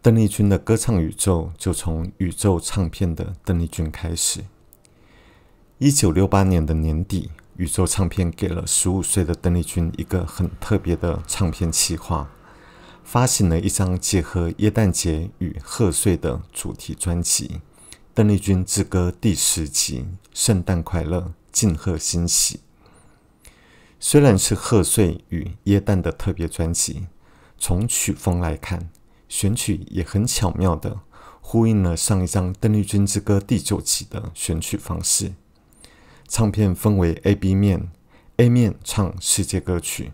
邓丽君的歌唱宇宙就从宇宙唱片的邓丽君开始。一九六八年的年底，宇宙唱片给了十五岁的邓丽君一个很特别的唱片企划，发行了一张结合耶诞节与贺岁的主题专辑《邓丽君之歌》第十集《圣诞快乐，庆贺新喜》。虽然是贺岁与耶诞的特别专辑，从曲风来看。选曲也很巧妙的呼应了上一张《邓丽君之歌》第九集的选曲方式。唱片分为 A、B 面，A 面唱世界歌曲，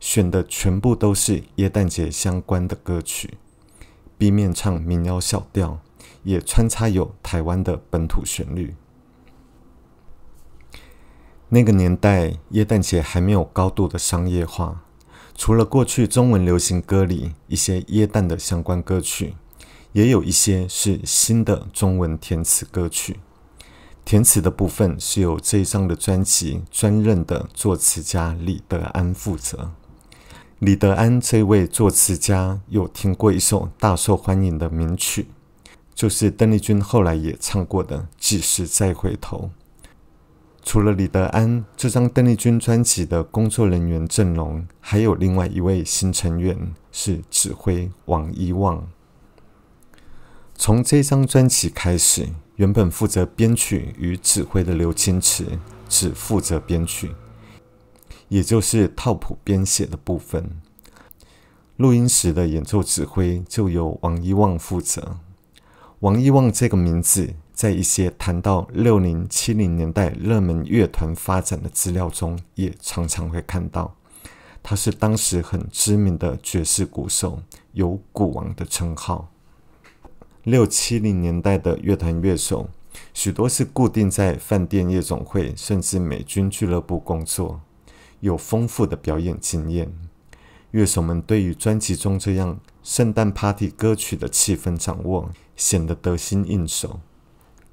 选的全部都是耶诞节相关的歌曲；B 面唱民谣小调，也穿插有台湾的本土旋律。那个年代，耶诞节还没有高度的商业化。除了过去中文流行歌里一些耶诞的相关歌曲，也有一些是新的中文填词歌曲。填词的部分是由这一张的专辑专任的作词家李德安负责。李德安这位作词家有听过一首大受欢迎的名曲，就是邓丽君后来也唱过的《即使再回头》。除了李德安，这张邓丽君专辑的工作人员阵容还有另外一位新成员是指挥王一望。从这张专辑开始，原本负责编曲与指挥的刘青池只负责编曲，也就是套谱编写的部分。录音时的演奏指挥就由王一望负责。王一望这个名字。在一些谈到六零七零年代热门乐团发展的资料中，也常常会看到，他是当时很知名的爵士鼓手，有“鼓王”的称号。六七零年代的乐团乐手，许多是固定在饭店、夜总会，甚至美军俱乐部工作，有丰富的表演经验。乐手们对于专辑中这样圣诞 Party 歌曲的气氛掌握，显得得心应手。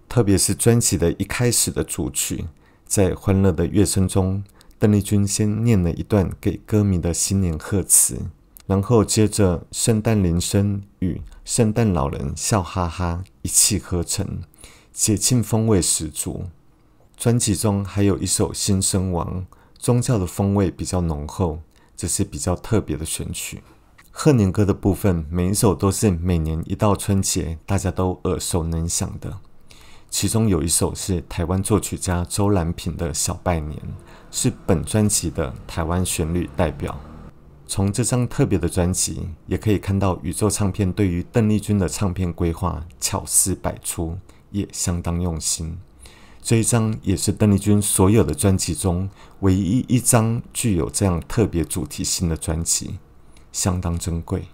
特别是专辑的一开始的主曲，在欢乐的乐声中，邓丽君先念了一段给歌迷的新年贺词，然后接着圣诞铃声与圣诞老人笑哈哈一气呵成，节庆风味十足。专辑中还有一首《新生王》，宗教的风味比较浓厚，这是比较特别的选曲。贺年歌的部分，每一首都是每年一到春节，大家都耳熟能详的。其中有一首是台湾作曲家周兰平的《小拜年》，是本专辑的台湾旋律代表。从这张特别的专辑，也可以看到宇宙唱片对于邓丽君的唱片规划巧思百出，也相当用心。这一张也是邓丽君所有的专辑中唯一一张具有这样特别主题性的专辑，相当珍贵。